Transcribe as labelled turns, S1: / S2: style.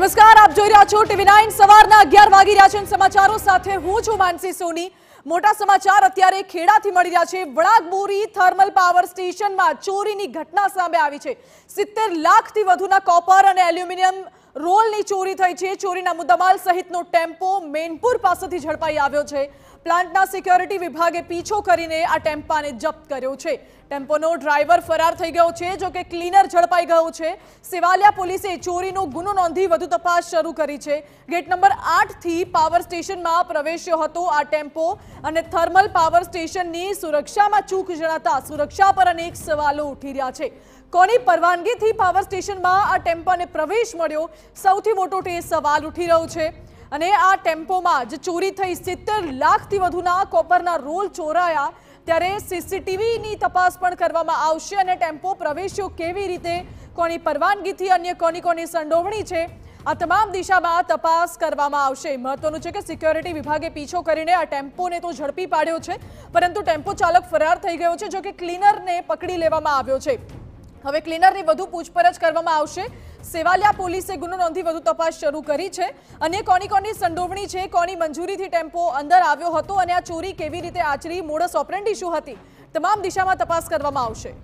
S1: નમસ્કાર આપ જોઈ રહ્યા છો ટીવી નાઇન સવારના અગિયાર વાગી રહ્યા છે સમાચારો સાથે હું છું માનસી સોની મોટા સમાચાર અત્યારે ખેડાથી મળી રહ્યા છે વડાકબોરી થર્મલ પાવર સ્ટેશનમાં ચોરીની ઘટના સામે આવી છે સિત્તેર લાખથી વધુના કોપર અને એલ્યુમિનિયમ રોલની ચોરી થઈ છે ચોરીના મુદ્દામાલ સહિતનો ટેમ્પો મેનપુર પાસેથી ઝડપાઈ આવ્યો છે પ્લાન્ટના સિક્યોરિટી વિભાગે પીછો કરીને આ ટેમ્પાને જપ્ત કર્યો છે ટેમ્પોનો ડ્રાઈવર ફરાર થઈ ગયો છે જો કે ક્લીનર ઝડપાઈ ગયો છે સેવાલિયા પોલીસે ચોરીનો ગુનો નોંધી વધુ તપાસ શરૂ કરી છે ગેટ નંબર આઠથી પાવર સ્ટેશનમાં પ્રવેશ્યો હતો આ ટેમ્પો અને થર્મલ પાવર સ્ટેશનની સુરક્ષામાં ચૂક જણાતા સુરક્ષા પર અનેક સવાલો ઉઠી રહ્યા છે કોની પરવાનગીથી પાવર સ્ટેશનમાં આ ટેમ્પાને પ્રવેશ મળ્યો સૌથી મોટો સવાલ ઉઠી રહ્યો છે અને આ ટેમ્પોમાં જે ચોરી થઈ સિત્તેર લાખથી વધુના કોપરના રોલ ચોરાયા ત્યારે સીસીટીવીની તપાસ પણ કરવામાં આવશે અને ટેમ્પો પ્રવેશ્યો કેવી રીતે કોની પરવાનગીથી અન્ય કોની કોની સંડોવણી છે આ તમામ દિશામાં તપાસ કરવામાં આવશે મહત્વનું છે કે સિક્યોરિટી વિભાગે પીછો કરીને આ ટેમ્પોને તો ઝડપી પાડ્યો છે પરંતુ ટેમ્પો ચાલક ફરાર થઈ ગયો છે જો કે ક્લીનરને પકડી લેવામાં આવ્યો છે હવે ક્લીનરની વધુ પૂછપરછ કરવામાં આવશે સેવાલિયા પોલીસે ગુનો નોંધી વધુ તપાસ શરૂ કરી છે અને કોની કોની સંડોવણી છે કોની મંજૂરીથી ટેમ્પો અંદર આવ્યો હતો અને આ ચોરી કેવી રીતે આચરી મોડસ ઓપરેન્ડી શું હતી તમામ દિશામાં તપાસ કરવામાં આવશે